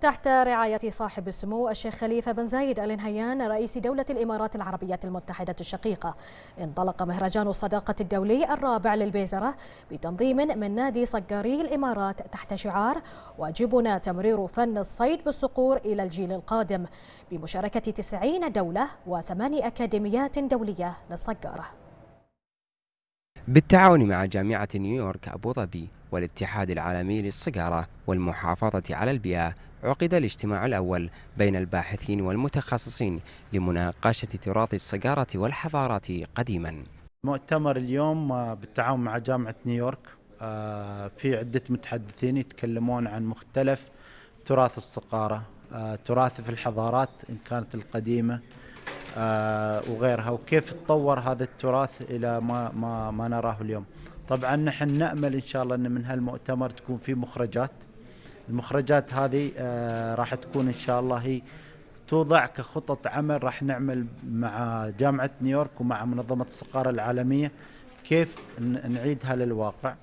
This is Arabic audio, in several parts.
تحت رعاية صاحب السمو الشيخ خليفة بن زايد آل نهيان رئيس دولة الإمارات العربية المتحدة الشقيقة انطلق مهرجان الصداقة الدولي الرابع للبيزرة بتنظيم من نادي صقاري الإمارات تحت شعار واجبنا تمرير فن الصيد بالصقور إلى الجيل القادم بمشاركة 90 دولة وثماني أكاديميات دولية للصقارة بالتعاون مع جامعة نيويورك أبو ظبي والاتحاد العالمي للصقارة والمحافظة على البيئة عقد الاجتماع الأول بين الباحثين والمتخصصين لمناقشة تراث الصقارة والحضارات قديما مؤتمر اليوم آه، بالتعاون مع جامعة نيويورك آه، في عدة متحدثين يتكلمون عن مختلف تراث الصقارة آه، تراث في الحضارات إن كانت القديمة آه، وغيرها وكيف تطور هذا التراث الى ما ما ما نراه اليوم. طبعا نحن نامل ان شاء الله ان من هالمؤتمر تكون في مخرجات. المخرجات هذه آه، راح تكون ان شاء الله هي توضع كخطط عمل راح نعمل مع جامعه نيويورك ومع منظمه الصقاره العالميه كيف نعيدها للواقع.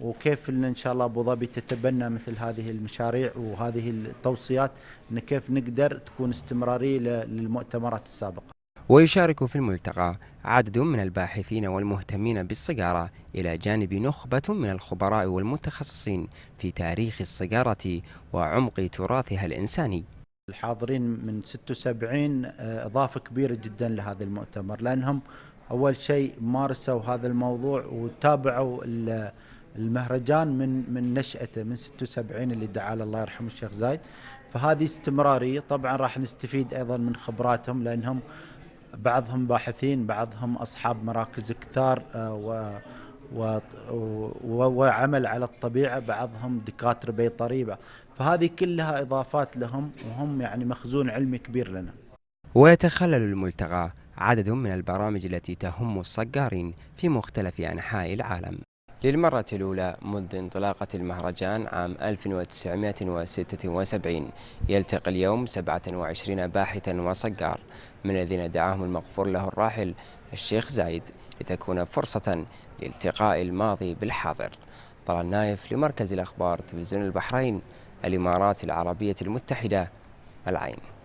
وكيف ان ان شاء الله ابو ظبي تتبنى مثل هذه المشاريع وهذه التوصيات ان كيف نقدر تكون استمراريه للمؤتمرات السابقه. ويشارك في الملتقى عدد من الباحثين والمهتمين بالسيجارة إلى جانب نخبة من الخبراء والمتخصصين في تاريخ السيجارة وعمق تراثها الإنساني الحاضرين من 76 آه، إضافة كبيرة جدا لهذا المؤتمر لأنهم أول شيء مارسوا هذا الموضوع وتابعوا المهرجان من من نشأته من 76 اللي دعا الله يرحمه الشيخ زايد فهذه استمرارية طبعا راح نستفيد أيضا من خبراتهم لأنهم بعضهم باحثين بعضهم أصحاب مراكز كثار آه، و وعمل على الطبيعة بعضهم دكاترة بيطريبة فهذه كلها إضافات لهم وهم يعني مخزون علمي كبير لنا ويتخلل الملتقى عدد من البرامج التي تهم الصقارين في مختلف أنحاء العالم للمرة الأولى منذ انطلاقة المهرجان عام 1976 يلتقي اليوم 27 باحثا وصقار من الذين دعاهم المغفور له الراحل الشيخ زايد لتكون فرصة لالتقاء الماضي بالحاضر طلال نايف لمركز الأخبار تلفزيون البحرين الإمارات العربية المتحدة العين